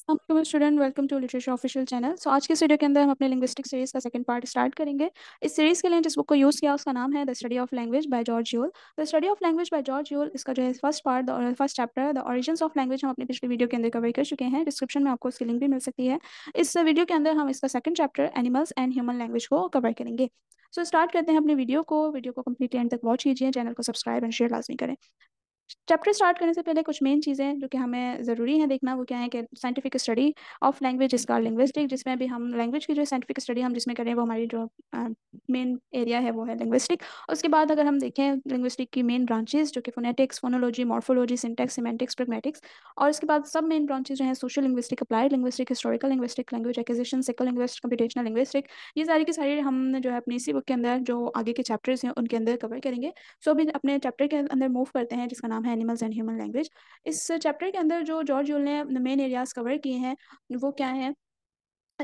Student welcome to literature official channel so आज के video के अंदर हम अपने लिंग्विस्टिक सीरीज का सेकंड पार्ट स्टार्ट करेंगे इस सीरीज के लिए जिस बुक को यूज़ किया उसका नाम है the study of language by George Yule the study of language by George Yule इसका जो है फर्स्ट पार्ट और first chapter the origin of language हम अपने पिछले वीडियो के अंदर कवर कर चुके हैं डिस्क्रिप्शन में आपको उसकी लिंक भी मिल सकती है इस वीडियो के अंदर हम इसका second chapter animals and human language को कवर करेंगे सो so, स्टार्ट करते हैं अपने वीडियो को वीडियो को कम्प्लीटली एंड तक वॉच कीजिए चैनल को सब्सक्राइब एंड शेयर लाजमी करें चैप्टर स्टार्ट करने से पहले कुछ मेन चीज़ें जो कि हमें ज़रूरी है देखना वो क्या है कि साइंटिफिक स्टडी ऑफ लैंग्वेज इसका लिंग्विस्टिक जिसमें भी हम लैंग्वेज की जो साइंटिफिक स्टडी हम जिसमें करें वो हमारी जो मेन एरिया है वो है लिंग्विस्टिक उसके बाद अगर हम देखें लिंग्विस्टिक की मेन ब्रांचेज जो कि phonetics phonology morphology syntax semantics pragmatics और उसके बाद सब मेन ब्रांचेज जो है social linguistic applied linguistic historical linguistic language acquisition psycholinguist computational linguistic ये सारी की सारी हमने जो है अपनी इसी बुक के अंदर जो आगे के चैप्टर्स हैं उनके अंदर कवर करेंगे सो अभी अपने चैप्टर के अंदर मूव करते हैं जिसका नाम नाम है एनिमल्स एंड ह्यूमन लैंग्वेज इस चैप्टर के अंदर जो जॉर्ज यूल ने मेन एरियाज कवर किए हैं वो क्या है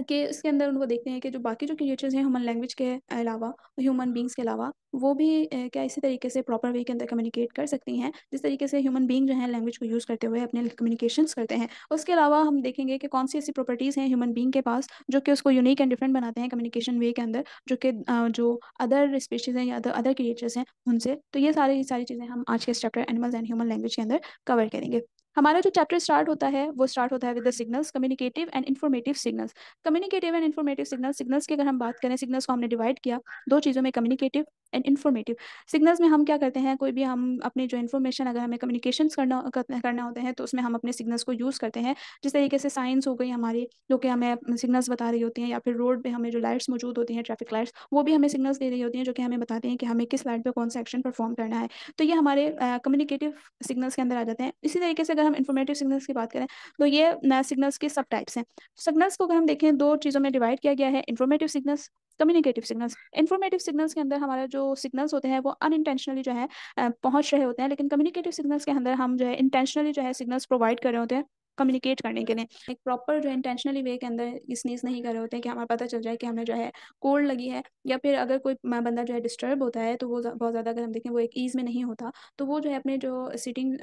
कि इसके अंदर उनको देखते हैं कि जो बाकी जो क्रिएटर्स हैं ह्यूमन लैंग्वेज के अलावा ह्यूमन बींग्स के अलावा वो भी क्या इसी तरीके से प्रॉपर वे के अंदर कम्युनिकेट कर सकती हैं जिस तरीके से ह्यूमन बींग जो है लैंग्वेज को यूज़ करते हुए अपने कम्युनिकेशंस करते हैं उसके अलावा हम देखेंगे कि कौन सी ऐसी प्रॉपर्टीज़ हैं ह्यूमन बींग के पास जो कि उसको यूनिक एंड डिफरेंट बनाते हैं कम्युनिकेशन वे के अंदर जो कि जो अदर स्पेशीज़ हैं या अदर क्रिएटर्स हैं उनसे तो ये सारी सारी चीज़ें हम आज के इस chapter animals and human language के अंदर कवर करेंगे हमारा जो चैप्टर स्टार्ट होता है वो स्टार्ट होता है with the signals communicative and informative signals communicative and informative signal signals की अगर हम बात करें सिग्नल्स को हमने डिवाइड किया दो चीज़ों में कम्युनिकेटिव एंड इन्फॉर्मेटिव सिग्नल्स में हम क्या करते हैं कोई भी हम अपनी जो इन्फॉर्मेशन अगर हमें कम्युनिकेशन करना करना होते हैं तो उसमें हम अपने सिग्नल्स को यूज़ करते हैं जिस तरीके से साइंस हो गई हमारी जो कि हमें सिग्नल्स बता रही होती हैं या फिर रोड पर हमें जो लाइट्स मौजूद होती हैं ट्रैफिक लाइट्स वो भी हमें सिग्नल्स दे रही होती हैं जो कि हमें बताते हैं कि हमें किस लाइट पर कौन सा एक्शन परफॉर्म करना है तो ये हमारे कम्युनिकेटिव सिग्नल्स के अंदर आ जाते हैं इसी तरीके से अगर हम इन्फॉर्मेटिव सिग्नल्स की बात करें तो ये सिग्नल्स के सब टाइप्स हैं सिग्नल्स को अगर हम देखें दो चीज़ों में डिवाइड किया गया है informative signals communicative signals informative signals के अंदर हमारे जो सिग्नल्स होते हैं वो अनइंटेंशनली जो है पहुंच रहे होते हैं लेकिन कम्युनिकेटिव सिग्नल्स के अंदर हम जो है इंटेंशनली जो है सिग्नल्स प्रोवाइड कर रहे होते हैं कम्युनिकेट करने के लिए एक प्रॉपर जो इंटेंशनली वे के अंदर स्नीज नहीं कर रहे होते हैं कि हमें पता चल जाए कि हमें जो है कोल्ड लगी है या फिर अगर कोई बंदा जो है डिस्टर्ब होता है तो वो बहुत ज़्यादा अगर हम देखें वो एक ईज़ में नहीं होता तो वो जो है अपने जो सिटिंग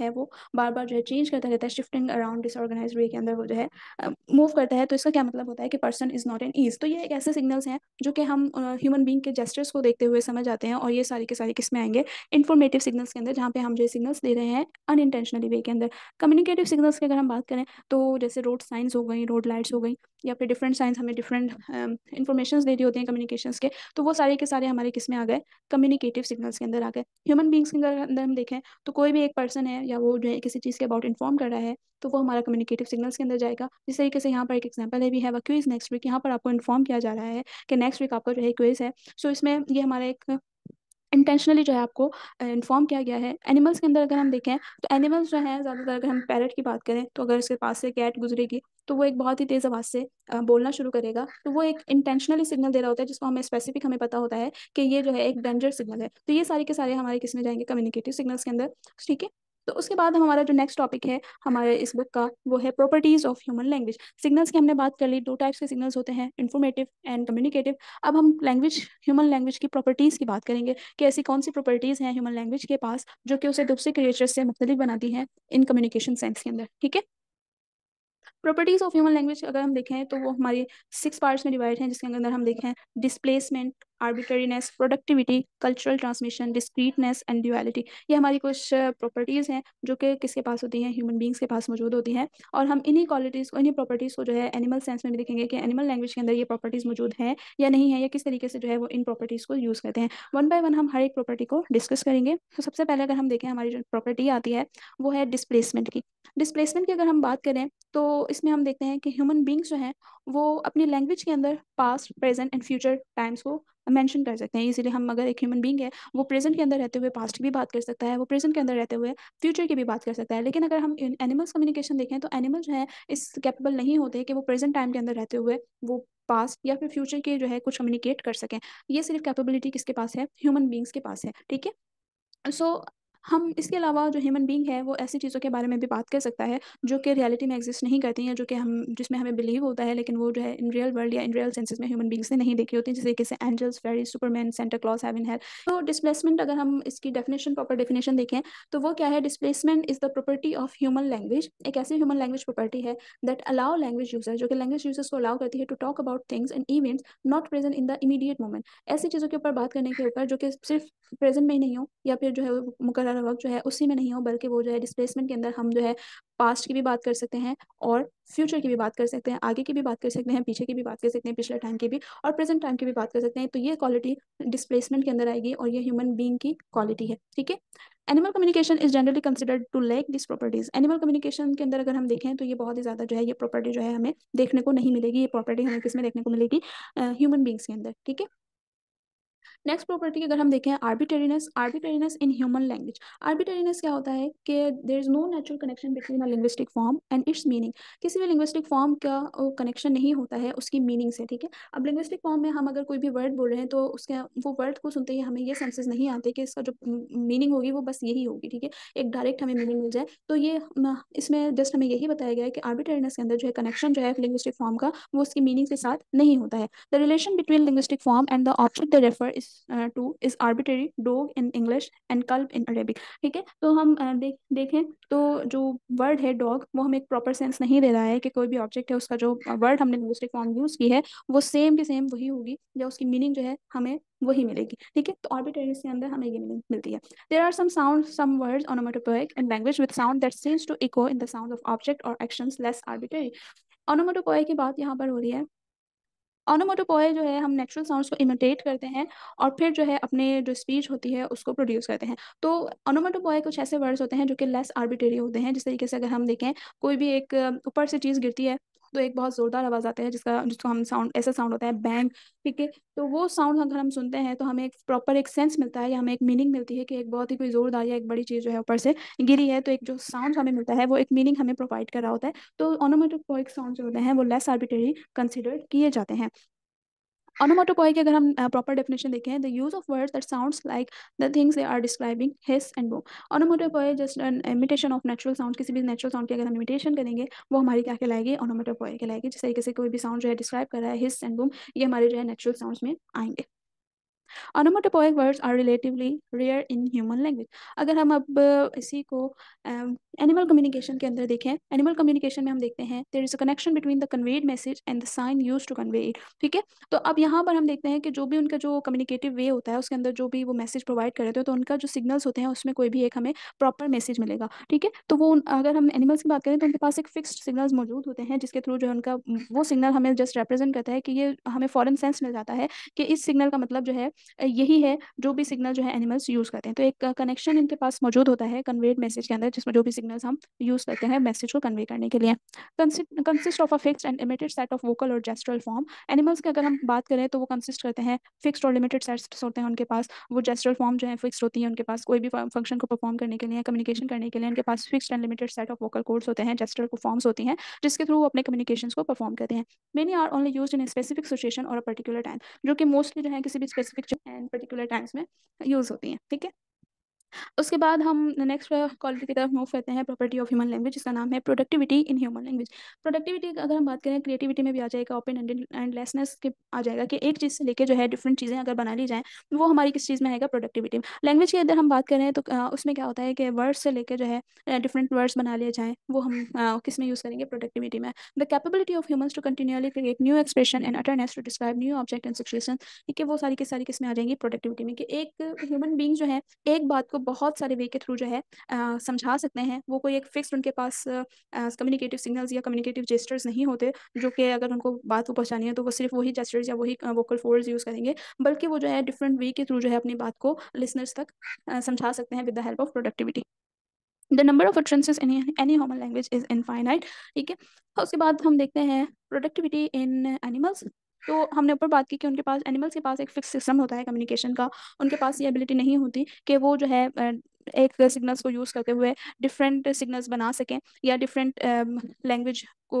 है वो बार बार जो है चेंज करता रहता है शिफ्टिंग अराउंड डिसऑर्गेनाइज वे के अंदर वो जो है मूव करता है तो इसका क्या मतलब होता है कि person is not an ease तो ये एक ऐसे सिग्नल्स हैं जो कि हम ह्यूमन बींग के जेस्टर्स को देखते हुए समझ आते हैं और ये सारे के सारे किस में आएंगे इन्फॉर्मेटिव सिग्नल्स के अंदर जहाँ पे हम जो सिग्नल्स दे रहे हैं अनइंटेंशनली वे के अंदर कम्युनिकेटिव सिग्नल्स के अगर हम बात करें तो जैसे रोड साइंस हो गई रोड लाइट्स हो गई या फिर डिफरेंट साइंस हमें डिफरेंट इन्फॉर्मेशन um, दे रही होती हैं कम्युनिकेशन के तो वो सारे के सारे हमारे किस में आ गए कम्युनिकेटिव सिग्नल्स के अंदर आ गए ह्यूमन बींग्स के अंदर हम देखें तो कोई भी एक पर्सन है या वो जो है किसी चीज़ के अबाउट इन्फॉर्म कर रहा है तो वो हमारा कम्युनिकेटिव सिग्नल्स के अंदर जाएगा जिस तरीके से यहाँ पर एक एग्जाम्पल है भी है वह क्यूज नेक्स्ट वीक यहाँ पर आपको इन्फॉर्म किया जा रहा है कि नेक्स्ट वीक आपका जो है क्यूज है सो इसमें ये हमारा एक इंटेंशनली जो है आपको इन्फॉर्म किया गया है एनिमल्स के अंदर अगर हम देखें तो एनिमल्स जो है ज़्यादातर अगर हम पैरट की बात करें तो अगर उसके पास से कैट गुजरेगी तो वो एक बहुत ही तेज़ आवाज़ से बोलना शुरू करेगा तो वो एक इंटेंशनली सिग्नल दे रहा होता है जिसको हमें स्पेसिफिक हमें पता होता है कि ये जो है एक डेंजर सिग्नल है तो ये सारे के सारे हमारे किस में जाएंगे कम्युनिकेटिव सिग्नल्स के अंदर ठीक है तो उसके बाद हमारा जो नेक्स्ट टॉपिक है हमारे इस बुक का वो है properties of human language signals की हमने बात कर ली दो टाइप्स के सिग्नल्स होते हैं इन्फॉर्मेटिव एंड कम्युनिकेटिव अब हम लैंग्वेज ह्यूमन लैंग्वेज की प्रॉपर्टीज़ की बात करेंगे कि ऐसी कौन सी प्रॉपर्टीज़ हैं ह्यूमन लैंग्वेज के पास जो कि उसे दूसरे क्रिएचर से मुख्तलिफ बनाती हैं इन कम्युनिकेशन सेंस के अंदर ठीक है प्रॉपर्टीज़ ऑफ ह्यूमन लैंग्वेज अगर हम देखें तो वो हमारी सिक्स पार्ट्स में डिवाइड हैं जिसके अंदर हम देखें displacement arbitrariness, productivity cultural transmission discreteness and duality ये हमारी कुछ प्रॉपर्टीज़ हैं जो कि किसके पास होती हैं ह्यूमन बींग्स के पास मौजूद होती हैं और हम इन्हीं क्वालिटीज़ को इन्हीं प्रॉपर्टीज़ को जो है एनिमल सेंस में भी देखेंगे कि एनिमल लैंग्वेज के अंदर ये प्रॉपर्टीज़ मौजूद हैं या नहीं है या किस तरीके से जो है वो इन प्रॉपर्टीज़ को यूज़ करते हैं वन बाई वन हम हर एक प्रॉपर्टी को डिस्कस करेंगे तो सबसे पहले अगर हम देखें हमारी जो प्रॉपर्टी आती है वो है डिस्प्लेसमेंट की डिसप्लेसमेंट की अगर हम बात करें तो इसमें हम देखते हैं कि ह्यूमन बींग्स जो हैं वो अपनी लैंग्वेज के अंदर past present and future times को मैंशन कर सकते हैं इसीलिए हम अगर एक ह्यूमन बींग है वो प्रेजेंट के अंदर रहते हुए पास्ट की भी बात कर सकता है वो प्रेजेंट के अंदर रहते हुए फ्यूचर की भी बात कर सकता है लेकिन अगर हम एनिमल्स कम्युनिकेशन देखें तो एनिमल जो है इस कैपेबल नहीं होते कि वो प्रेजेंट टाइम के अंदर रहते हुए वो पास्ट या फिर फ्यूचर के जो है कुछ कम्युनिकेट कर सकें ये सिर्फ कैपेबिलिटी किसके पास है ह्यूमन बींग्स के पास है ठीक है सो हम इसके अलावा जो ह्यूमन बींग है वो ऐसी चीज़ों के बारे में भी बात कर सकता है जो कि रियलिटी में एग्जिस्ट नहीं करती हैं जो कि हम जिसमें हमें बिलीव होता है लेकिन वो जो है इन रियल वर्ल्ड या इन रियल सेंसेस में ह्यूमन बींग्स ने नहीं देखी होती जैसे किसी angels fairy Superman Santa Claus heaven hell तो डिस्प्लेसमेंट अगर हम इसकी डेफिनेशन प्रॉपर डेफिनेशन देखें तो वो क्या है displacement is the property of human language एक ऐसी ह्यूमन लैंग्वेज प्रॉपर्टी है दैट अलाउ लैंग्वेज यूजर जो कि लैंग्वेज यूजर्स को अलाउ करती है to talk about things and events not present in the immediate moment ऐसी चीज़ों के ऊपर बात करने के ऊपर जो कि सिर्फ प्रेजेंट में ही नहीं हो या फिर जो है मुकर सारा वर्क जो है उसी में नहीं हो बल्कि वो जो है डिस्प्लेसमेंट के अंदर हम जो है पास्ट की भी बात कर सकते हैं और फ्यूचर की भी बात कर सकते हैं आगे की भी बात कर सकते हैं पीछे की भी बात कर सकते हैं पिछले टाइम की भी और प्रेजेंट टाइम की भी बात कर सकते हैं तो ये क्वालिटी डिस्प्लेसमेंट के अंदर आएगी और ये ह्यूमन बींग की क्वालिटी है ठीक है animal communication is generally considered to lack this properties animal communication के अंदर अगर हम देखें तो ये बहुत ही ज़्यादा जो है ये प्रॉपर्टी जो है हमें देखने को नहीं मिलेगी ये प्रॉपर्टी हमें किसमें देखने को मिलेगी ह्यूमन बींग्स के अंदर ठीक है नेक्स्ट प्रॉपर्टी अगर हम देखें आर्बिटरीनेस आर्बिटरीनेस इन ह्यूमन लैंग्वेज आर्बिटरीनेस क्या होता है कि there is no natural connection between a linguistic form and its meaning किसी भी लिंग्विस्टिक फॉर्म का कनेक्शन नहीं होता है उसकी मीनिंग से ठीक है अब लिंग्विस्टिक फॉर्म में हम अगर कोई भी वर्ड बोल रहे हैं तो उसके वो वर्ड को सुनते ही हमें ये सेंसेस नहीं आते कि इसका जो मीनिंग होगी वो बस यही होगी ठीक है एक डायरेक्ट हमें मीनिंग मिल जाए तो ये इसमें जस्ट हमें यही बताया गया है कि आर्बिटरीनेस के अंदर जो है कनेक्शन जो है लिंग्विस्टिक फॉर्म का वो उसकी मीनिंग के साथ नहीं होता है the relation between linguistic form and the object the refer is to is arbitrary arbitrary in English and कल्प इन अरेबिक ठीक है तो हम uh, दे, देखें तो जो वर्ड है डॉग वो हमें एक प्रॉपर सेंस नहीं दे रहा है कि कोई भी ऑब्जेक्ट है उसका जो वर्ड हमने लिंग्विस्टिक फॉर्म यूज की है वो सेम के सेम वही होगी या उसकी मीनिंग जो है हमें वही मिलेगी ठीक है तो ऑर्बिटरीज के अंदर हमें ये मीनिंग मिलती है there are some sound some words onomatopoeic in language with sound that seems to echo in the sound of object और एक्शंस लेस आर्बिटरी ऑनोमोटोपोइक की बात यहाँ पर हो रही है ऑनोमोटोपोए जो है हम नेचुरल साउंड्स को इमिटेट करते हैं और फिर जो है अपने जो स्पीच होती है उसको प्रोड्यूस करते हैं तो ऑनोमोटोपोए कुछ ऐसे वर्ड्स होते हैं जो कि लेस आर्बिटरी होते हैं जिस तरीके से अगर हम देखें कोई भी एक ऊपर से चीज़ गिरती है तो एक बहुत ज़ोरदार आवाज़ आते हैं जिसका जिसको हम साउंड ऐसा साउंड होता है बैंग ठीक है तो वो साउंड अगर हम सुनते हैं तो हमें एक प्रॉपर एक सेंस मिलता है या हमें एक मीनिंग मिलती है कि एक बहुत ही कोई ज़ोरदार या एक बड़ी चीज़ जो है ऊपर से गिरी है तो एक जो साउंड हमें मिलता है वो एक मीनिंग हमें प्रोवाइड कर रहा होता है तो ऑनोमेटोपोइक साउंड जो होते हैं वो लेस आर्बिटरी कंसिडर किए जाते हैं Onomatopoeia के अगर हम प्रॉपर डेफिनेशन देखें the use of words that sounds like the things they are describing hiss and वो onomatopoeia just imitation of natural sound किसी भी नेचुरल साउंड की अगर हम इमिटेशन करेंगे वो हमारी क्या कहलाएगी ऑनोमाटोपोए कहलाएगी जिस तरीके से कोई भी साउंड जो है डिस्क्राइब कर रहा है हिस एंड बूम ये हमारे जो है नेचुरल साउंड्स में आएंगे onomatopoeic words are relatively rare in human language अगर हम अब इसी को एनिमल um, कम्युनिकेशन के अंदर देखें एनिमल कम्युनिकेशन में हम देखते हैं there is a connection between the conveyed message and the sign use to convey it ठीक है तो अब यहाँ पर हम देखते हैं कि जो भी उनका जो कम्युनिकेटिव वे होता है उसके अंदर जो भी वो मैसेज प्रोवाइड कर रहे थे तो उनका जो सिग्नल्स होते हैं उसमें कोई भी एक हमें प्रॉपर मैसेज मिलेगा ठीक है तो वो अगर हम एनिमल्स की बात करें तो उनके पास एक फिक्स सिग्नल्स मौजूद होते हैं जिसके थ्रू जो है उनका वो सिग्नल हमें जस्ट रिप्रेजेंट करता है कि ये हमें फॉरन सेंस मिल जाता है कि इस सिग्नल का मतलब जो है यही है जो भी सिग्नल जो है एनिमल्स यूज़ करते हैं तो एक कनेक्शन इनके पास मौजूद होता है कन्वेड मैसेज के अंदर जिसमें जो भी सिग्नल्स हम यूज़ करते हैं मैसेज को कन्वे करने के लिए consist of a fix and limited set of vocal और जेस्ट्रल फॉर्म एनिमल्स की अगर हम बात करें तो वो कंसिस्ट करते हैं फिक्स और लिमिटेड सेट्स होते हैं उनके पास वो जेस्ट्रल फॉर्म जो है फिक्स होती है उनके पास कोई भी फंक्शन को परफॉर्म करने के लिए कम्युनिकेशन करने के लिए उनके पास fix and limited set of vocal codes होते हैं जेस्ट्रल फॉर्म्स होती हैं जिसके थ्रू अपने कम्युनिकेशन को परफॉर्म करते हैं many are only use in specific situation और पर्टिकुलर टाइम जो कि मोस्टली जो है किसी भी specific architecture and particular times में यूज होती हैं ठीक है उसके बाद हम नेक्स्ट क्वालिटी की तरफ मूव करते हैं प्रॉपर्टी ऑफ ह्यूमन लैंग्वेज जिसका नाम है productivity in human language productivity अगर हम बात करें क्रिएटिविटी में भी आ जाएगा ओपन एंड लेसनेस के आ जाएगा कि एक चीज़ से लेके जो है डिफरेंट चीज़ें अगर बना ली जाएँ वो हमारी किस चीज़ में आएगा प्रोडक्टिविटी लैंग्वेज की अगर हम बात करें तो उसमें क्या होता है कि वर्ड्स से लेकर जो है डिफरेंट वर्ड्स बना लिए जाएँ वो हम किस में यूज़ करेंगे प्रोडक्टिविटी में the capability of human to continually create new expression and utterance to describe new object and situation कि वो सारी की सारी किस में आ जाएंगी प्रोडक्टिविटी में कि एक ह्यूमन बींग जो है एक बात को उसको बहुत सारे वे के थ्रू जो है समझा सकते हैं वो कोई एक फिक्स उनके पास कम्युनिकेटिव सिग्नल्स या कम्युनिकेटिव जेस्टर्स नहीं होते जो कि अगर उनको बात को पहुँचानी है तो वो सिर्फ वही जेस्टर्स या वही वोकल फोर्स यूज़ करेंगे बल्कि वो जो है डिफरेंट वे के थ्रू जो है अपनी बात को लिसनर्स तक समझा सकते हैं with the help of productivity the number of utterances in any human language is infinite ठीक है उसके बाद हम देखते हैं प्रोडक्टिविटी इन एनिमल्स तो हमने ऊपर बात की कि उनके पास एनिमल्स के पास एक फिक्स सिस्टम होता है कम्युनिकेशन का उनके पास ये एबिलिटी नहीं होती कि वो जो है एक सिग्नल्स को यूज़ करते हुए डिफरेंट सिग्नल्स बना सकें या डिफरेंट लैंग्वेज को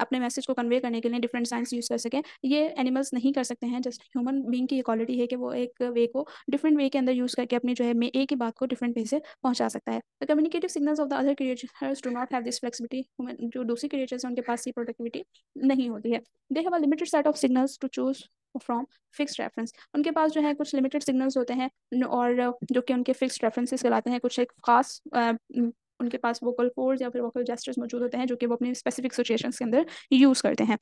अपने मैसेज को कन्वे करने के लिए डिफरेंट साइंस यूज़ कर सकें ये एनिमल्स नहीं कर सकते हैं जस्ट ह्यूमन बींग की ये क्वालिटी है कि वो एक वे को डिफरेंट वे के अंदर यूज़ करके अपनी जो है मे एक ही बात को डिफरेंट वे से पहुंचा सकता है the communicative signals of the other creatures do not have this flexibility जो दूसरी क्रिएटर्स हैं उनके पास ये प्रोडक्टिविटी नहीं होती है they have a limited set of signals to choose from fix reference उनके पास जो है कुछ लिमिटेड सिग्नल्स होते हैं और जो कि उनके फिक्स रेफरेंसेस कहलाते हैं कुछ एक खास उनके पास वोकल फोर्स या फिर वोकल जेस्टर्स मौजूद होते हैं जो कि वो अपने स्पेसिफिक सिचुएशन के अंदर यूज करते हैं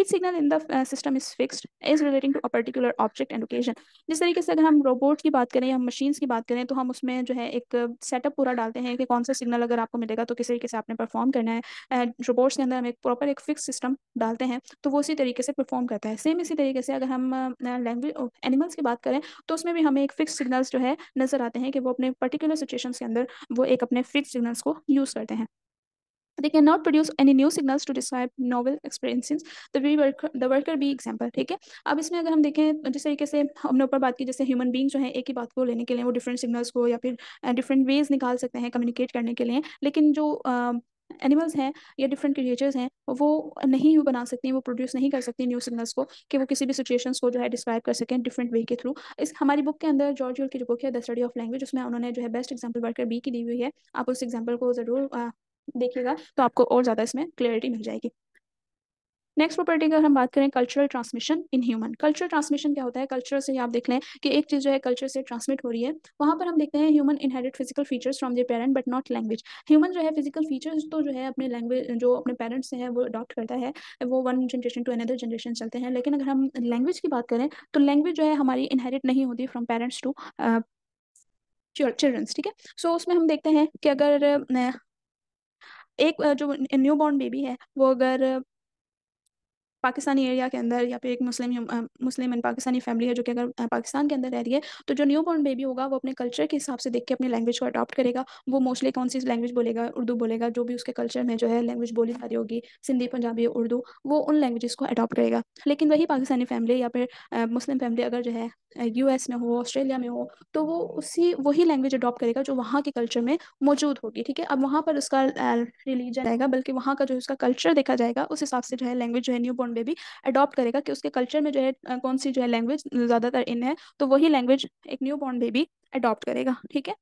each signal in the system is fixed is relating to a particular object and occasion जिस तरीके से अगर हम रोबोट की बात करें या मशीन्स की बात करें तो हम उसमें जो है एक सेटअप पूरा डालते हैं कि कौन सा सिग्नल अगर आपको मिलेगा तो किस तरीके से आपने परफॉर्म करना है रोबोट्स के अंदर हम एक प्रॉपर एक फिक्स सिस्टम डालते हैं तो वो उसी तरीके से परफॉर्म करता है सेम इसी तरीके से अगर हम लैंग्वेज uh, एनिमल्स oh, की बात करें तो उसमें भी हमें एक फिक्स सिग्नल्स जो है नजर आते हैं कि वो अपने पर्टिकुलर सिचुएशन के अंदर वो एक अपने फिक्स सिग्नल सिग्नल्स को यूज करते हैं they cannot produce any new signals to describe novel experiences the we worker the worker bee example ठीक है अब इसमें अगर हम देखें जिस तरीके से हमने ऊपर बात की जैसे ह्यूमन बींग जो है एक ही बात को लेने के लिए वो डिफरेंट सिग्नल्स को या फिर डिफरेंट वेज निकाल सकते हैं कम्युनिकेट करने के लिए लेकिन जो एनिमल्स हैं या डिफरेंट क्रिएचर्स हैं वो नहीं बना सकती वो प्रोड्यूस नहीं कर सकती न्यू सिग्नल्स को कि वो किसी भी सिचुएशन को जो है डिस्क्राइब कर सकें डिफरेंट वे के थ्रू इस हमारी बुक के अंदर जॉर्ज की जो बुक है द स्टडी ऑफ लैंग्वेज उसमें उन्होंने जो है बेस्ट एग्जाम्पल बढ़कर बी की दी हुई है आप उस एग्जाम्पल को ज़रूर देखिएगा तो आपको और ज़्यादा इसमें क्लियरिटी मिल जाएगी नेक्स्ट प्रॉपर्टी अगर हम बात करें cultural transmission in human cultural transmission क्या होता है कल्चर से आप देख लें कि एक चीज़ जो है कल्चर से ट्रांसमिट हो रही है वहाँ पर हम देखते हैं human inherit physical features from the parent but not language human जो है फिजिकल फीचर्स तो जो है अपने लैंग्वेज जो अपने पेरेंट्स हैं वो अडॉप्ट करता है वो one generation to another generation चलते हैं लेकिन अगर हम लैंग्वेज की बात करें तो लैंग्वेज जो है हमारी इनहेरिट नहीं होती फ्रॉम पेरेंट्स टू चिल्ड्रंस ठीक है सो उसमें हम देखते हैं कि अगर एक जो न्यू बॉर्न बेबी है वो अगर पाकिस्तानी एरिया के अंदर या फिर एक Muslim Muslim and Pakistani family है जो कि अगर पाकिस्तान के अंदर रह रही है तो जो न्यू बॉर्न बेबी होगा वो अपने कल्चर के हिसाब से देख के अपनी लैंग्वेज को अडॉप्ट करेगा वो मोस्टली कौन सी लैंग्वेज बोलेगा उर्दू बोलेगा जो भी उसके कल्चर में जो है लैंग्वेज बोली जा रही होगी सिंधी पंजाबी उर्दू वो उन लैंग्वेज को अडॉप्ट करेगा लेकिन वही पाकिस्तानी फैमिली या फिर मुस्लिम फैमिली अगर जो है यूएस में हो ऑस्ट्रेलिया में हो तो वो उसी वही लैंग्वेज अडॉप्ट करेगा जो वहाँ के कल्चर में मौजूद होगी ठीक है अब वहाँ पर उसका रिलीजन आएगा बल्कि वहाँ का जो उसका कल्चर देखा जाएगा उस हिसाब से जो है लैंग्वेज जो है न्यू बॉर्न में भी अडॉप्ट करेगा कि उसके कल्चर में जो है कौन सी जो है लैंग्वेज ज़्यादातर इन है तो वही लैंग्वेज एक न्यू बॉर्न बेबी अडॉप्ट करेगा ठीक है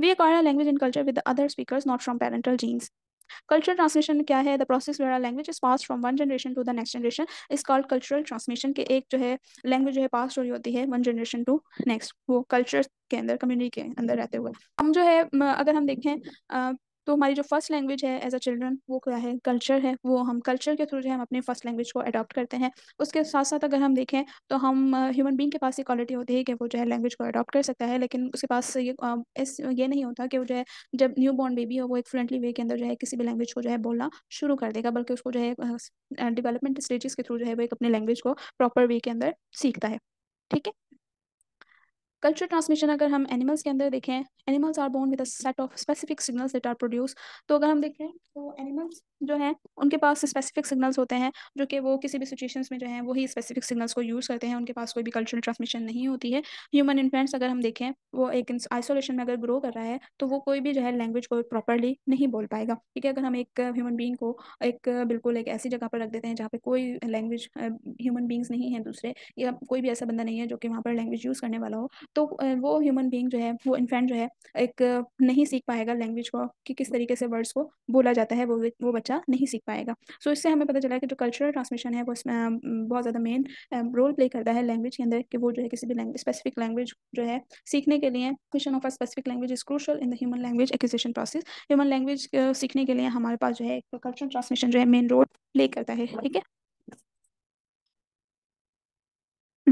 we accord language in culture with other speaker not from parental genes cultural transmission क्या है the process where language is pass from one generation to the next generation is called cultural transmission के एक जो है language जो है पास हो रही होती है वन जनरेशन टू नेक्स्ट वो कल्चर के अंदर कम्युनिटी के अंदर रहते हुए हम जो है अगर हम देखें तो हमारी जो फर्स्ट लैंग्वेज है एज अ चिल्ड्रन वो क्या है कल्चर है वो हम कल्चर के थ्रू जो है हम अपने फर्स्ट लैंग्वेज को अडॉप्ट करते हैं उसके साथ साथ अगर हम देखें तो हम ह्यूमन बींग के पास ये क्वालिटी होती है कि वो जो है लैंग्वेज को अडॉप्ट कर सकता है लेकिन उसके पास ये इस ये नहीं होता कि वो जो है जब न्यू बॉर्न बेबी हो वो एक फ्रेंडली वे के अंदर जो है किसी भी लैंग्वेज को जो है बोलना शुरू कर देगा बल्कि उसको जो है डेवलपमेंट स्टेजेस के थ्रू जो है वो एक अपने लैंग्वेज को प्रॉपर वे के अंदर सीखता है ठीक है कल्चर ट्रांसमिशन अगर हम एनिमल्स के अंदर देखें animals are born with a set of specific signals that are produce तो अगर हम देखें तो एनिमल्स जो हैं उनके पास स्पेसिफिक सिग्नल्स होते हैं जो कि वो किसी भी सिचुएशंस में जो है वही स्पेसिफिक सिग्नल्स को यूज़ करते हैं उनके पास कोई भी कल्चरल ट्रांसमिशन नहीं होती है ह्यूमन इन्फ्लुएंस अगर हम देखें वो एक आइसोलेशन में अगर ग्रो कर रहा है तो वो कोई भी जो है लैंग्वेज को प्रॉपरली नहीं बोल पाएगा ठीक है अगर हम एक ह्यूमन बींग को एक बिल्कुल एक ऐसी जगह पर रख देते हैं जहाँ पे कोई लैंग्वेज ह्यूमन बींग्स नहीं है दूसरे या कोई भी ऐसा बंदा नहीं है जो कि वहाँ पर लैंग्वेज यूज़ करने वाला हो तो वो ह्यूमन बींग जो है वो इन्फेंट जो है एक नहीं सीख पाएगा लैंग्वेज को कि किस तरीके से वर्ड्स को बोला जाता है वो वो बच्चा नहीं सीख पाएगा सो so, इससे हमें पता चला कि जो कल्चरल ट्रांसमिशन है वो बहुत ज़्यादा मेन रोल प्ले करता है लैंग्वेज के अंदर कि वो जो है किसी भी लैंग्वेज स्पेसिफिक लैंग्वेज जो है सीखने के लिए question of a specific language is crucial in the human language acquisition process human language सीखने के लिए हमारे पास जो है कल्चरल ट्रांसमिशन जो है मेन रोल प्ले करता है ठीक है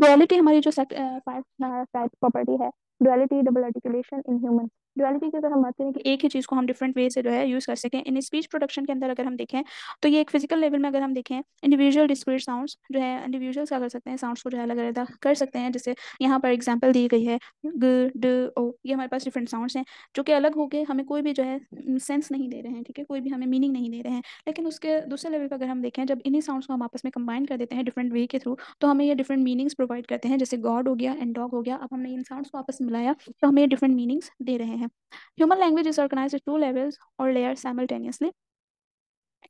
डुअलिटी हमारी जो फर्स्ट प्रॉपर्टी है duality double articulation in human duality की अगर हम बात करें कि एक ही चीज़ को हम डिफरेंट वे से जो है यूज़ कर सकें इन स्पीच प्रोडक्शन के अंदर अगर हम देखें तो ये एक फिजिकल लेवल में अगर हम देखें इंडिविजुअल डिस्क्रीट साउंड्स जो है इंडिविजुअल्स क्या कर सकते हैं साउंड्स को जो है अलग अलग कर सकते हैं जैसे यहाँ पर एग्जाम्पल दी गई है ग ड ओ ये हमारे पास डिफरेंट साउंडस हैं जो कि अलग होकर हमें कोई भी जो है सेंस नहीं दे रहे हैं ठीक है कोई भी हमें मीनिंग नहीं दे रहे हैं लेकिन उसके दूसरे लेवल पर अगर हम देखें जब इन्हीं साउंड्स को हम आपस में कंबाइन कर देते हैं डिफरेंट वे के थ्रू तो हमें ये डिफरेंट मीनिंग्स प्रोवाइड करते हैं जैसे गॉड हो गया एंड डॉग हो गया अब हमने इन साउंड्स को आपस में मिलाया तो हमें ये डिफरेंट मीनिंग्स दे रहे हैं हैं human language is organise two levels और layer simultaneously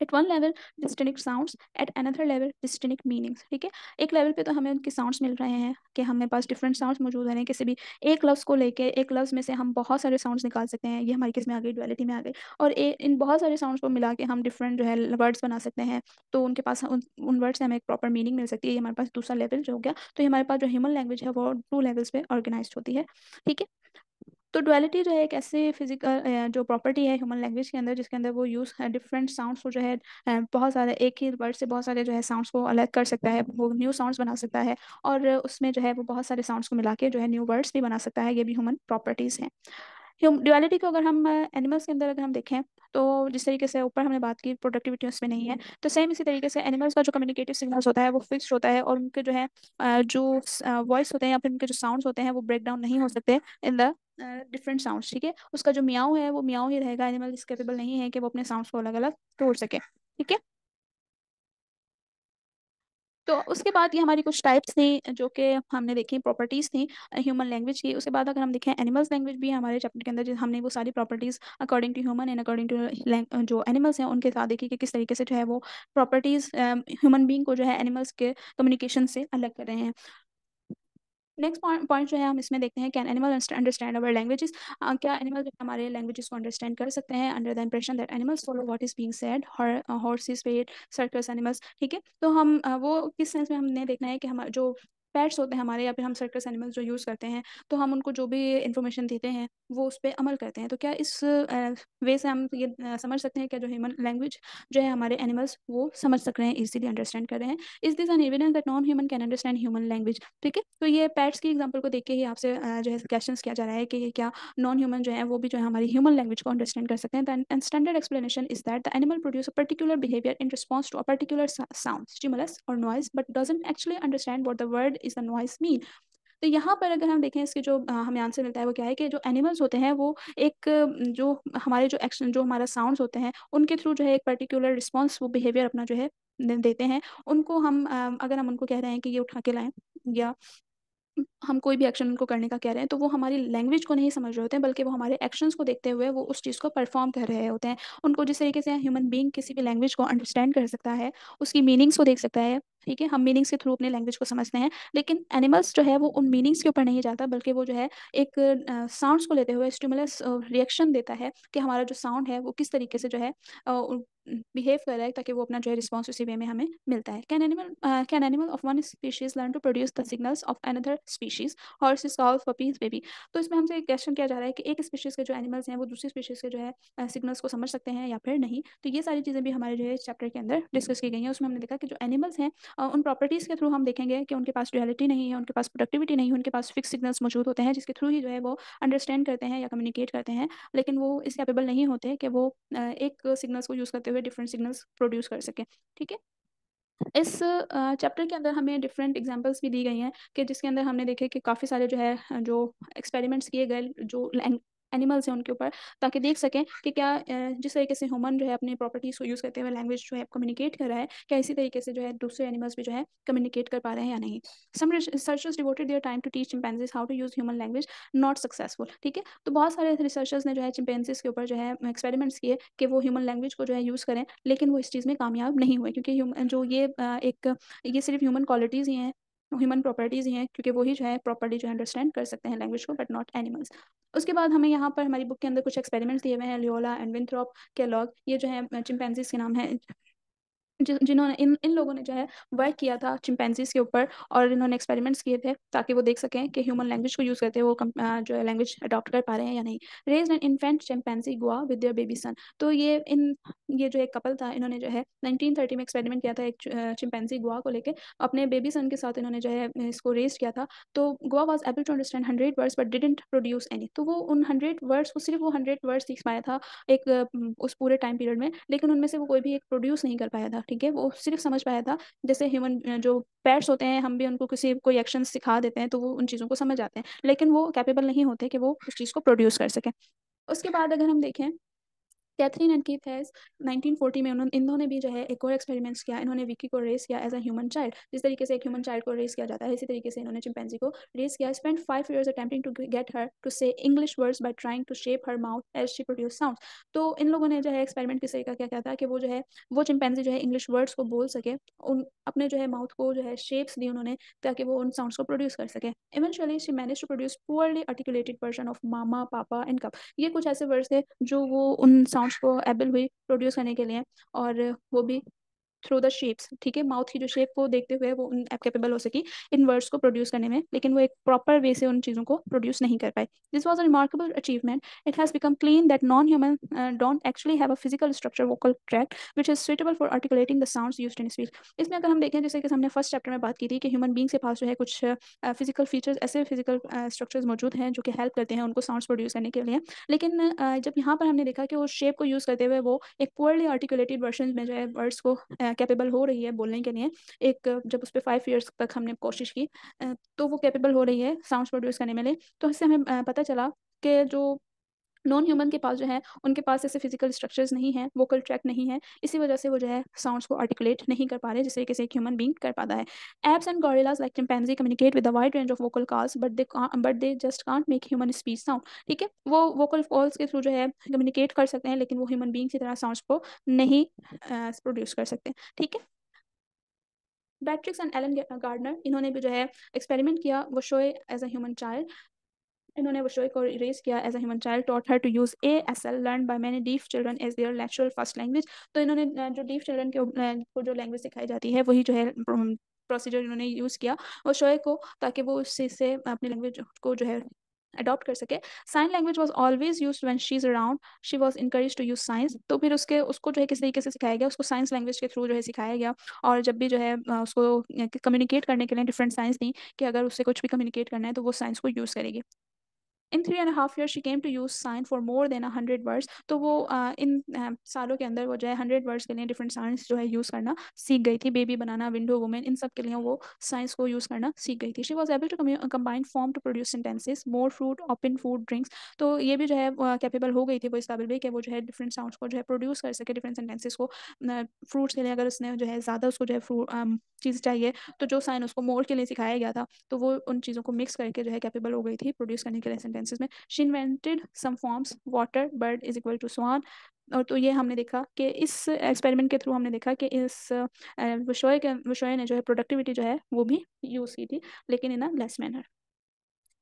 at one level distinct sounds at another level distinct meanings ठीक है एक लेवल पे तो हमें उनके साउंड्स मिल रहे हैं कि हमारे पास डिफरेंट साउंड्स मौजूद हैं किसी भी एक लफ्स को लेके एक लफ्स में से हम बहुत सारे साउंड्स निकाल सकते हैं ये हमारी किस में आ गई डुअलिटी में आ गई और ए, इन बहुत सारे साउंड्स को मिला के हम डिफरेंट जो है वर्ड्स बना सकते हैं तो उनके पास उन, वर्ड्स से हमें एक प्रॉपर मीनिंग मिल सकती है ये हमारे पास दूसरा लेवल जो हो गया तो हमारे पास जो ह्यूमन लैंग्वेज है वो टू लेवल्स पर ऑर्गेनाइज होती है ठीक है तो डुअलिटी जो है एक ऐसे फिजिकल जो प्रॉपर्टी है ह्यूमन लैंग्वेज के अंदर जिसके अंदर वो यूज़ डिफरेंट साउंड्स को जो है बहुत सारे एक ही वर्ड से बहुत सारे जो है साउंड्स को अलग कर सकता है वो न्यू साउंड्स बना सकता है और उसमें जो है वो बहुत सारे साउंड्स को मिला के जो है न्यू वर्ड्स भी बना सकता है ये भी ह्यूमन प्रॉपर्टीज़ हैं ड्यूअलिटी को अगर हम एनिमल्स के अंदर अगर हम देखें तो जिस तरीके से ऊपर हमने बात की प्रोडक्टिविटी उसमें नहीं है तो सेम इसी तरीके से एनिमल्स का जो कम्युनिकेटिव सिग्नल्स होता है वो फिक्स होता है और उनके जो है जो वॉइस होते हैं या फिर उनके जो साउंड्स होते हैं वो ब्रेक डाउन नहीं हो सकते इन द डिफरेंट साउंड ठीक है उसका जो मियाओ है वो मियाओ ही रहेगा एनिमल इस नहीं है कि वो अपने साउंड को अलग अलग तोड़ सके ठीक है तो उसके बाद ये हमारी कुछ टाइप्स थी जो कि हमने देखी प्रॉपर्टीज़ थी ह्यूमन लैंग्वेज की उसके बाद अगर हम देखें एनिमल्स लैंग्वेज भी हमारे चैप्टर के अंदर जिस हमने वो सारी properties according to human and according to जो एनिमल्स हैं उनके साथ देखी कि किस तरीके से जो है वो प्रॉपर्टीज़ ह्यूमन बींग को जो है एनिमल्स के कम्युनिकेशन से अलग कर रहे हैं नेक्स्ट पॉइंट जो है हम इसमें देखते हैं can animal understand our languages क्या एनिमल हमारे लैंग्वेजेस को अंडरस्टैंड कर सकते हैं under the impression that animals follow what is being said horse wait circus animals ठीक है तो हम uh, वो किस सेंस में हमने देखना है कि हम जो पैट्स होते हैं हमारे या फिर हम सर्कस एनिमल्स जो यूज़ करते हैं तो हम उनको जो भी इन्फॉर्मेशन देते हैं वो उस पर अमल करते हैं तो क्या इस वे से हम ये समझ सकते हैं क्या जो ह्यूमन लैंग्वेज जो है हमारे एनिमल्स वो समझ सक रहे हैं ईजिली अंडरस्टैंड कर रहे हैं इस this an evidence that non human can understand human language ठीक है तो ये पैट्स की एग्जाम्पल को देख के ही आपसे जो है क्वेश्चन किया जा रहा है कि क्या नॉन ह्यूमन जो है वो भी जो है हमारी ह्यूमन लैंग्वेज को अंडरस्टैंड कर सकते हैं and standard explanation is that the animal produce a particular behaviour in response to a particular sound stimulus और noise but doesn't actually understand what the word is in voice mean तो यहाँ पर अगर हम देखें इसके जो हमें आंसर मिलता है वो क्या है कि जो एनिमल्स होते हैं वो एक जो हमारे जो एक्शन जो हमारा साउंड्स होते हैं उनके थ्रू जो है एक पर्टिकुलर रिस्पॉन्स वो बिहेवियर अपना जो है देते हैं उनको हम अगर हम उनको कह रहे हैं कि ये उठा के लाएं या हम कोई भी एक्शन उनको करने का कह रहे हैं तो वो हमारी लैंग्वेज को नहीं समझ रहे होते हैं बल्कि वो हमारे एक्शंस को देखते हुए वो उस चीज़ को परफॉर्म कर रहे होते हैं उनको जिस तरीके से ह्यूमन बींग किसी भी लैंग्वेज को अंडरस्टैंड कर सकता है उसकी मीनिंग्स को देख सकता है ठीक है हम मीनिंग्स के थ्रू अपने लैंग्वेज को समझते हैं लेकिन एनिमल्स जो है वो उन मीनिंग्स के ऊपर नहीं जाता बल्कि वो जो है एक साउंड्स को लेते हुए स्टिमुलस रिएक्शन देता है कि हमारा जो साउंड है वो किस तरीके से जो है बिहेव कर रहा है ताकि वो अपना जो है रिस्पॉन्स उसी वे में हमें मिलता है can animal can animal of one species learn to produce the signals of another species solve for peace baby तो इसमें हमसे क्वेश्चन किया जा रहा है कि एक स्पीशीज के जो एनिमल्स हैं वो दूसरी स्पीशीज के जो है सिग्नल्स uh, को समझ सकते हैं या फिर नहीं तो ये सारी चीज़ें भी हमारे जो है चैप्टर के अंदर डिस्कस की गई हैं उसमें हमने देखा कि जो एनिमल्स हैं uh, उन प्रॉपर्टीज़ के थ्रू हम देखेंगे कि उनके पास रियलिटी नहीं है उनके पास प्रोडक्टिविटी नहीं है उनके पास फिक्स सिग्नल्स मौजूद होते हैं जिसके थ्रू ही जो है वो अंडरस्टैंड करते हैं या कम्युनिकेट करते हैं लेकिन वो इस कैपेबल नहीं होते कि वो uh, एक सिग्नल्स को यूज़ करते हुए डिफरेंट सिग्नल्स प्रोड्यूस कर सकें ठीक है इस चैप्टर के अंदर हमें डिफरेंट एग्जांपल्स भी दी गई हैं कि जिसके अंदर हमने देखे कि काफ़ी सारे जो है जो एक्सपेरिमेंट्स किए गए जो एनिमल्स हैं उनके ऊपर ताकि देख सकें कि क्या जिस तरीके से ह्यूमन जो है अपने प्रॉपर्टीज़ को यूज़ करते हुए लैंग्वेज जो है कम्युनिकेट कर रहा है क्या इसी तरीके से जो है दूसरे एनिमल्स भी जो है कम्युनिकेट कर पा रहे हैं या नहीं some researchers devoted their time to teach chimpanzees how to use human language not successful ठीक है तो बहुत सारे रिसर्चर्स ने जो है चिंपेंजीज के ऊपर जो है एक्सपेरिमेंट्स किए कि वो ह्यूमन लैंग्वेज को जो है यूज़ करें लेकिन वो इस चीज़ में कामयाब नहीं हुए क्योंकि जो ये एक ये सिर्फ ह्यूमन क्वालिटीज़ ही हैं ह्यूमन प्रॉपर्टीज़ ही हैं क्योंकि वही जो है प्रॉपर्टी जो है अंडरस्टैंड कर सकते हैं लैंग्वेज को बट नॉट एनिमल्स उसके बाद हमें यहाँ पर हमारी बुक के अंदर कुछ एक्सपेरिमेंट्स दिए हुए हैं लियोला एंड विंथ्रॉप के लॉग ये जो है चिंपेंजीज के नाम है जिन्होंने इन इन लोगों ने जो है वर्क किया था चिंपैंजीज के ऊपर और इन्होंने एक्सपेरिमेंट्स किए थे ताकि वो देख सकें कि ह्यूमन लैंग्वेज को यूज़ करते हैं वो कम, जो है लैंग्वेज अडॉप्ट कर पा रहे हैं या नहीं raise and infant chimpanzee Gua with their baby son तो ये इन ये जो एक कपल था इन्होंने जो है नाइनटीन में एक्सपेरिमेंट किया था एक चिंपैंजी गोवा को लेकर अपने बेबी सन के साथ इन्होंने जो है इसको रेज किया था तो Gua was able to understand hundred words but didn't produce any तो वो उन हंड्रेड वर्ड्स को सिर्फ वो हंड्रेड वर्ड्स सीख पाया था एक उस पूरे टाइम पीरियड में लेकिन उनमें से वो कोई भी एक प्रोड्यूस नहीं कर पाया था ठीक है वो सिर्फ समझ पाया था जैसे ह्यूमन जो पेट्स होते हैं हम भी उनको किसी कोई एक्शन सिखा देते हैं तो वो उन चीज़ों को समझ आते हैं लेकिन वो कैपेबल नहीं होते कि वो उस चीज़ को प्रोड्यूस कर सकें उसके बाद अगर हम देखें कैथरीन एंड की फैस फोर्टी में उन्होंने इन्होंने भी जो है एक और एक्सपेरिमेंट्स किया इन्होंने विकी को रेस किया एज अ ह्यूमन चाइल्ड जिस तरीके से एक ह्यूमन चाइल्ड को रेस किया जाता है इसी तरीके से इन्होंने चिंपेंजी को रेस किया spend five years attempting to get her to say English words by trying to shape her mouth as she produce sound तो इन लोगों ने जो है एक्सपेरिमेंट किस तरीका क्या किया था कि वो जो है वो चिंपेंजी जो है इंग्लिश वर्ड्स को बोल सके उन अपने जो है माउथ को जो है शेप्स दी उन्होंने ताकि वो उन साउंड्स को प्रोड्यूस कर सके eventually she manage to produce poorly articulated version of mama papa and cup ये कुछ ऐसे वर्ड्स थे जो वो उन साउंड साउंड्स को एबल हुई प्रोड्यूस करने के लिए और वो भी थ्रू द शेप्स ठीक है माउथ की जो शेप को देखते हुए वो कैपेबल हो सके इन वर्ड्स को प्रोड्यूस करने में लेकिन वो एक प्रॉपर वे से उन चीज़ों को प्रोड्यूस नहीं कर पाए this was a remarkable achievement it has become clean that non human don't actually have a physical structure vocal tract which is suitable for articulating the sound use in speech इसमें अगर हम देखें जैसे कि हमने फर्स्ट चैप्टर में बात की थी कि ह्यूमन बींग्स के पास जो है कुछ फिजिकल uh, फीचर्स ऐसे फिजिकल स्ट्रक्चर्स uh, मौजूद हैं जो कि हेल्प करते हैं उनको साउंड्स प्रोड्यूस करने के लिए लेकिन uh, जब यहाँ पर हमने देखा कि वो शेप को यूज़ करते हुए वो एक पुअरली आर्टिकुलेटेड वर्षन में जो है वर्ड्स को कैपेबल हो रही है बोलने के लिए एक जब उस पर फाइव ईयर्स तक हमने कोशिश की तो वो कैपेबल हो रही है साउंड प्रोड्यूस करने में ले तो इससे हमें पता चला कि जो नॉन ह्यूमन के पास जो है उनके पास ऐसे फिजिकल स्ट्रक्चर्स नहीं है वोकल ट्रैक नहीं है इसी वजह से वो जो है साउंड्स को आर्टिकुलेट नहीं कर पा रहे जिस तरीके से एक ह्यूमन बींग कर पाता है apes and gorillas like chimpanzee communicate with wide range of vocal calls but they but they just can't make human speech sound ठीक है वो वोकल कॉल्स के थ्रू जो है कम्युनिकेट कर सकते हैं लेकिन वो ह्यूमन बींग की तरह साउंड्स को नहीं प्रोड्यूस कर सकते ठीक है बैट्रिक्स एंड एलन गार्डनर इन्होंने भी जो है एक्सपेरिमेंट किया वो Washoe as a human child इन्होंने वशोई को इरेज़ किया as a man human child taught her to use A S L learn by many deaf children as their natural first language तो इन्होंने जो डीफ चिल्ड्रन के को जो लैंग्वेज सिखाई जाती है वही जो है प्रोसीजर इन्होंने यूज़ किया वशोई को ताकि वो उससे से अपनी लैंग्वेज को जो है अडॉप्ट कर सके sign language was always use when she is around she was encourage to use signs तो फिर उसके उसको जो है किस तरीके से सिखाया गया उसको साइंस लैंग्वेज के थ्रू जो है सिखाया गया और जब भी जो है उसको कम्युनिकेट करने के लिए डिफरेंट साइंस थी कि अगर उससे कुछ भी कम्युनिकेट करना है तो वो साइंस को यूज़ करेगी in three and half year she came to use sign for more than hundred words तो वो इन सालों के अंदर वो जो है हंड्रेड वर्ड्स के लिए डिफरेंट साइंस जो है यूज़ करना सीख गई थी बेबी बनाना विंडो वुमेन इन सब के लिए वो साइंस को यूज़ करना सीख गई थी she was able to combined form to produce sentences more fruit open food drinks तो ये भी जो है कैपेबल हो गई थी वो इस काबिल भी कि वो जो है डिफरेंट साउंड को जो है प्रोड्यूस कर सके डिफरेंट सेंटेंसेस को फ्रूट्स के लिए अगर उसने जो है ज़्यादा उसको जो है फ्रूट चीज़ चाहिए तो जो साइन उसको मोर के लिए सिखाया गया था तो वो उन चीज़ों को मिक्स करके जो है कैपेबल हो गई थी प्रोड्यूस करने के लिए सेंटेंस सेंसेस में she invented some forms water bird is equal to swan और तो ये हमने देखा कि इस एक्सपेरिमेंट के थ्रू हमने देखा कि इस विशोय के विशोय ने जो है प्रोडक्टिविटी जो है वो भी यूज़ की थी लेकिन in a less manner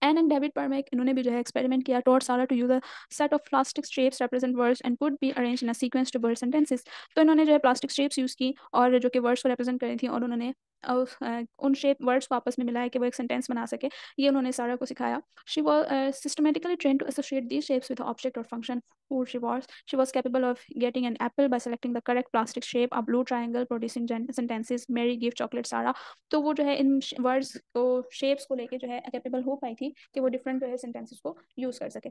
an and David Premack इन्होंने भी जो है एक्सपेरिमेंट किया taught Sarah to use a set of plastic straps represent words and could be arrange in a sequence to bird sentences तो इन्होंने जो है प्लास्टिक स्ट्रेप्स यूज़ की और जो कि वर्ड्स को रिप्रेजेंट करी थी और उन्होंने उन शेप वर्ड्स को आपस में मिलाए कि वो एक सेंटेंस बना सके ये उन्होंने सारा को सिखाया she was systematically train to associate these shapes with object और function food she was she was capable of getting an apple by selecting the correct plastic shape a blue triangle producing sentences Mary gift chocolate Sarah तो वो जो है इन words को shapes को लेकर जो है कैपेबल हो पाई थी कि वो डिफरेंट जो है सेंटेंसिस को यूज कर सके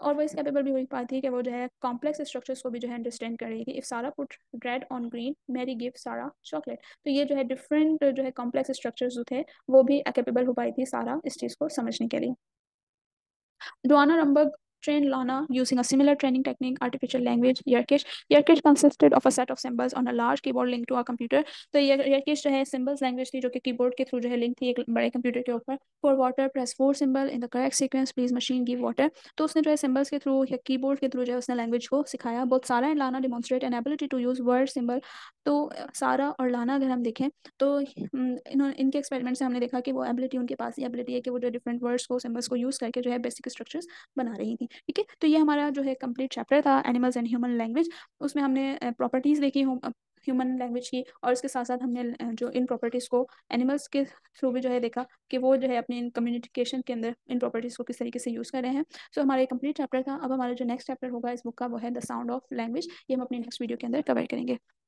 और वो इस कैपेबल भी हो पाती है कि वो जो है कॉम्प्लेक्स स्ट्रक्चर्स को भी जो है अंडरस्टैंड करेगी if Sarah put red on green Mary give Sarah chocolate तो ये जो है डिफरेंट जो है कॉम्प्लेक्स स्ट्रक्चर्स जो थे वो भी कैपेबल हो पाई थी सारा इस चीज़ को समझने के लिए डोआना रम्बर्ग train Lana using a similar training technique, artificial language, Yerkish. Yerkish consisted of a set of symbols on a large keyboard linked to a computer. So Yerkish जो symbols language थी जो keyboard ke through जो link थी एक बड़े computer ke upar. For water, press four symbol in the correct sequence. Please machine give water. So उसने जो symbols ke through या keyboard ke through जो language ko सिखाया. Both Sara and Lana demonstrate an ability to use word symbol. So Sara और Lana अगर हम देखें तो इन्होंने इनके एक्सपेरिमेंट से हमने देखा कि वो एबिलिटी उनके पास ये एबिलिटी है कि वो जो डिफरेंट वर्ड्स को सिम्बल्स को यूज़ करके जो है बेसिक स्ट्रक्चर्स बना रही थी ठीक है तो ये हमारा जो है कंप्लीट चैप्टर था एनिमल्स एंड ह्यूमन लैंग्वेज उसमें हमने प्रॉपर्टीज़ देखी ह्यूमन लैंग्वेज की और इसके साथ साथ हमने जो इन प्रॉपर्टीज़ को एनिमल्स के थ्रू भी जो है देखा कि वो जो है अपने इन कम्युनिकेशन के अंदर इन प्रॉपर्टीज़ को किस तरीके से यूज़ कर रहे हैं सो so, हमारा ये कंप्लीट चैप्टर था अब हमारा जो नेक्स्ट चैप्टर होगा इस बुक का वो है द साउंड ऑफ लैंग्वेज ये हम अपने नेक्स्ट वीडियो के अंदर कवर करेंगे